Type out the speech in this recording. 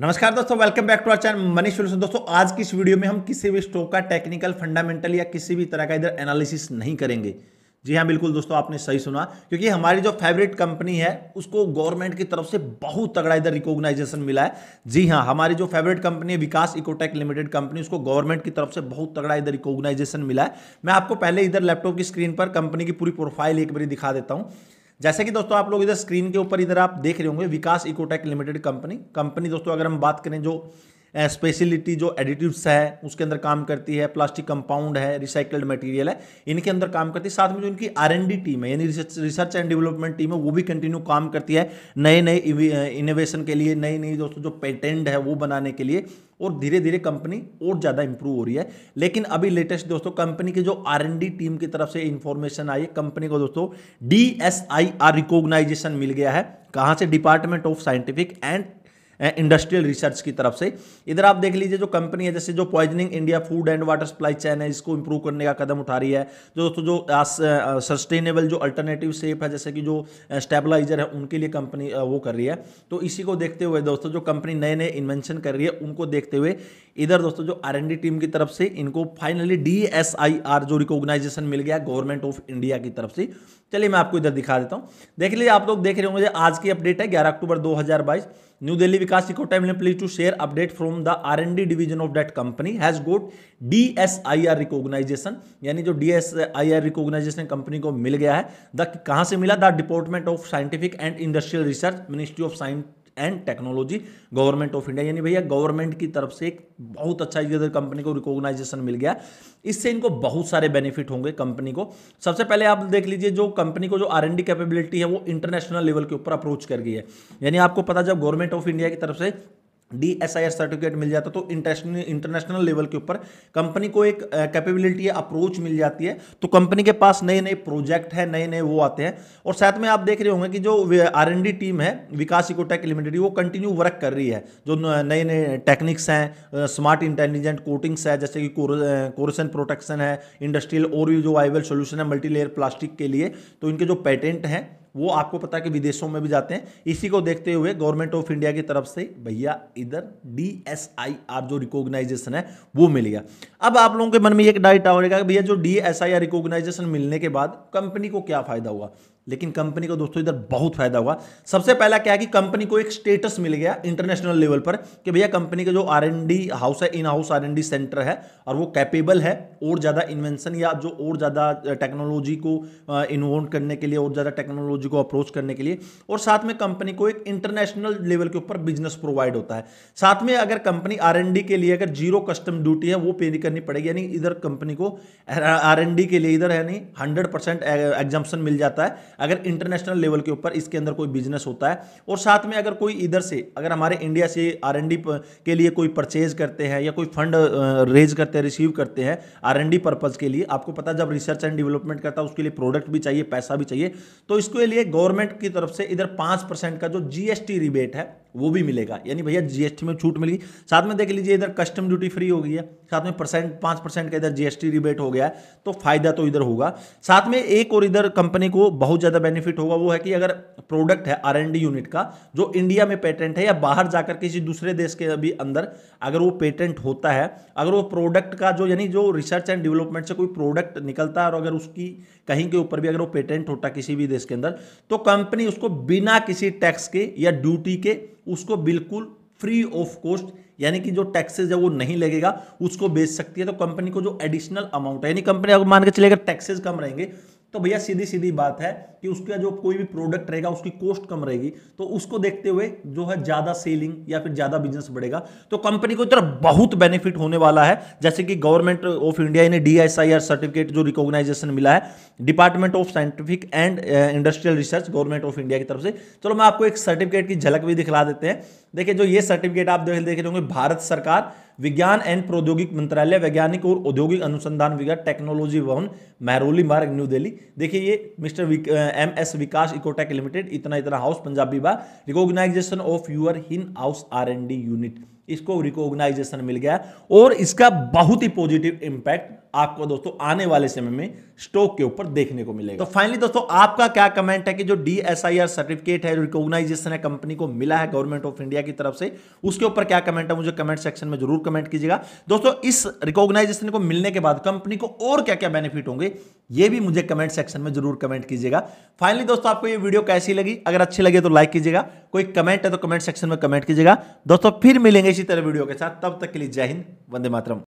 नमस्कार दोस्तों welcome back to our channel Manish solution दोस्तों आज की इस वीडियो में हम किसी भी स्टॉक का टेक्निकल फंडामेंटल या किसी भी तरह का इधर एनालिसिस नहीं करेंगे जी हाँ बिल्कुल दोस्तों आपने सही सुना क्योंकि हमारी जो फेवरेट कंपनी है उसको गवर्नमेंट की तरफ से बहुत तगड़ा इधर रिकॉग्नाइजेशन मिला है जी हाँ हमारी जो फेवरेट कंपनी है विकास इकोटेक लिमिटेड कंपनी उसको गवर्नमेंट की तरफ से बहुत तगड़ा इधर रिकॉग्नाइजेशन मिला है मैं आपको पहले इधर लैपटॉप की स्क्रीन पर कंपनी की पूरी प्रोफाइल एक बार दिखा देता हूँ जैसे कि दोस्तों आप लोग इधर स्क्रीन के ऊपर इधर आप देख रहे होंगे Vikas Ecotech limited company company दोस्तों अगर हम बात करें जो स्पेशलिटी जो एडिटिव्स है उसके अंदर काम करती है प्लास्टिक कंपाउंड है रिसाइकल्ड मटेरियल है इनके अंदर काम करती है साथ में जो इनकी आर टीम है यानी रिसर्च एंड डेवलपमेंट टीम है वो भी कंटिन्यू काम करती है नए नए इनोवेशन के लिए नई नई दोस्तों जो पेटेंट है वो बनाने के लिए और धीरे धीरे कंपनी और ज़्यादा इंप्रूव हो रही है लेकिन अभी लेटेस्ट दोस्तों कंपनी की जो आर टीम की तरफ से इंफॉर्मेशन आई है कंपनी को दोस्तों D S I R recognition मिल गया है कहाँ से department of scientific and industrial research की तरफ से इधर आप देख लीजिए जो कंपनी है जैसे जो poisoning India food and water supply chain है इसको इंप्रूव करने का कदम उठा रही है जो दोस्तों जो सस्टेनेबल uh, जो अल्टरनेटिव सेप है जैसे कि जो स्टेबलाइजर uh, है उनके लिए कंपनी uh, वो कर रही है तो इसी को देखते हुए दोस्तों जो कंपनी नए नए इन्वेंशन कर रही है उनको देखते हुए इधर दोस्तों जो आर टीम की तरफ से इनको फाइनली डी जो रिकोगनाइजेशन मिल गया गवर्नमेंट ऑफ इंडिया की तरफ से चलिए मैं आपको इधर दिखा देता हूँ देख लीजिए आप लोग देख रहे होंगे आज की अपडेट है ग्यारह अक्टूबर दो New Delhi Vikas eco time please to share update from the R and D division of that company has got R recognition यानी जो आर रिकॉग्नाइजेशन कंपनी को मिल गया है द कहां से मिला the department of scientific and industrial research ministry of science and technology government of India यानी भैया गवर्नमेंट की तरफ से एक बहुत अच्छा इधर कंपनी को रिकॉग्नाइजेशन मिल गया इससे इनको बहुत सारे बेनिफिट होंगे कंपनी को सबसे पहले आप देख लीजिए जो कंपनी को जो आर एंड कैपेबिलिटी है वो इंटरनेशनल लेवल के ऊपर अप्रोच कर गई है यानी आपको पता जब गवर्नमेंट ऑफ इंडिया की तरफ से D S I S certificate मिल जाता तो इंटरनेशनल इंटरनेशनल लेवल के ऊपर कंपनी को एक कैपेबिलिटी अप्रोच मिल जाती है तो कंपनी के पास नए नए प्रोजेक्ट है नए नए वो आते हैं और साथ में आप देख रहे होंगे कि जो आर एन डी टीम है विकास इकोटेक लिमिटेड वो कंटिन्यू वर्क कर रही है जो नए नए टेक्निक्स हैं स्मार्ट इंटेलिजेंट कोटिंग्स है जैसे कि कोरोसन प्रोटेक्शन है इंडस्ट्रियल और भी जो वाइबल सोल्यूशन है मल्टी प्लास्टिक के लिए तो इनके जो पेटेंट हैं वो आपको पता है कि विदेशों में भी जाते हैं इसी को देखते हुए गवर्नमेंट ऑफ इंडिया की तरफ से भैया इधर डी एस आई आर जो रिकोगनाइजेशन है वो मिल गया अब आप लोगों के मन में एक डाइट रहेगा भैया जो D S I R recognition मिलने के बाद कंपनी को क्या फायदा हुआ लेकिन कंपनी को दोस्तों इधर बहुत फायदा हुआ सबसे पहला क्या है कि कंपनी को एक स्टेटस मिल गया इंटरनेशनल लेवल पर कि भैया कंपनी का जो आर हाउस है इन हाउस आर सेंटर है और वो कैपेबल है और ज़्यादा इन्वेंशन या जो और ज़्यादा टेक्नोलॉजी को इन्वॉल्व करने के लिए और ज़्यादा टेक्नोलॉजी को अप्रोच करने के लिए और साथ में कंपनी को एक इंटरनेशनल लेवल के ऊपर बिजनेस प्रोवाइड होता है साथ में अगर कंपनी आर के लिए अगर जीरो कस्टम ड्यूटी है वो पे नहीं करनी पड़ेगी यानी इधर कंपनी को आर के लिए इधर है नहीं हंड्रेड परसेंट एग्जाम्पन मिल जाता है अगर इंटरनेशनल लेवल के ऊपर इसके अंदर कोई बिजनेस होता है और साथ में अगर कोई इधर से अगर हमारे इंडिया से आर के लिए कोई परचेज करते हैं या कोई फंड रेज करते हैं रिसीव करते हैं आर एन पर्पज़ के लिए आपको पता जब रिसर्च एंड डेवलपमेंट करता है उसके लिए प्रोडक्ट भी चाहिए पैसा भी चाहिए तो इसके लिए गवर्नमेंट की तरफ से इधर पाँच का जो जीएसटी रिबेट है वो भी मिलेगा यानी भैया जीएसटी में छूट मिलेगी साथ में देख लीजिए इधर कस्टम ड्यूटी फ्री हो गई है साथ में परसेंट पांच परसेंट का इधर जीएसटी रिबेट हो गया है तो फायदा तो इधर होगा साथ में एक और इधर कंपनी को बहुत ज़्यादा बेनिफिट होगा वो है कि अगर प्रोडक्ट है आर यूनिट का जो इंडिया में पेटेंट है या बाहर जाकर किसी दूसरे देश के अभी अंदर अगर वो पेटेंट होता है अगर वो प्रोडक्ट का जो यानी जो रिसर्च एंड डेवलपमेंट से कोई प्रोडक्ट निकलता है और अगर उसकी कहीं के ऊपर भी अगर वो पेटेंट होता किसी भी देश के अंदर तो कंपनी उसको बिना किसी टैक्स के या ड्यूटी के उसको बिल्कुल फ्री ऑफ कॉस्ट यानी कि जो टैक्सेस है वो नहीं लगेगा उसको बेच सकती है तो कंपनी को जो एडिशनल अमाउंट है यानी कंपनी अगर मान के चलेगा टैक्सेस कम रहेंगे तो भैया सीधी सीधी बात है कि उसका जो कोई भी प्रोडक्ट रहेगा उसकी कॉस्ट कम रहेगी तो उसको देखते हुए जो है ज़्यादा सेलिंग या फिर ज़्यादा बिजनेस बढ़ेगा तो कंपनी को तरफ बहुत बेनिफिट होने वाला है जैसे कि गवर्नमेंट ऑफ इंडिया ने डी सर्टिफिकेट जो रिकॉग्नाइजेशन मिला है department of scientific and industrial research government of India की तरफ से चलो मैं आपको एक सर्टिफिकेट की झलक भी दिखला देते हैं देखिए जो ये सर्टिफिकेट आप देख रहे होंगे भारत सरकार विज्ञान एंड प्रौद्योगिक मंत्रालय वैज्ञानिक और औद्योगिक अनुसंधान विभाग टेक्नोलॉजी भवन मैरोली मार्ग न्यू दिल्ली देखिए ये mister M S Vikas Ecotech limited इतना इतना हाउस पंजाबी बा रिकॉग्नाइजेशन ऑफ यूर हिन house R and D unit इसको रिकॉग्नाइजेशन मिल गया और इसका बहुत ही पॉजिटिव इंपैक्ट आपको दोस्तों आने वाले समय में स्टॉक के ऊपर देखने को मिलेगा तो फाइनली दोस्तों आपका क्या कमेंट है कि जो डी सर्टिफिकेट है रिकॉग्नाइजेशन है कंपनी को मिला है गवर्नमेंट ऑफ इंडिया की तरफ से उसके ऊपर क्या कमेंट है मुझे कमेंट सेक्शन में जरूर कमेंट कीजिएगा दोस्तों इस रिकॉग्नाइजेशन को मिलने के बाद कंपनी को और क्या क्या बेनिफिट होंगे ये भी मुझे कमेंट सेक्शन में जरूर कमेंट कीजिएगा फाइनली दोस्तों आपको ये वीडियो कैसी लगी अगर अच्छी लगे तो लाइक कीजिएगा कोई कमेंट है तो कमेंट सेक्शन में कमेंट कीजिएगा दोस्तों फिर मिलेंगे इसी तरह वीडियो के साथ तब तक के लिए जय हिंद वंदे मातरम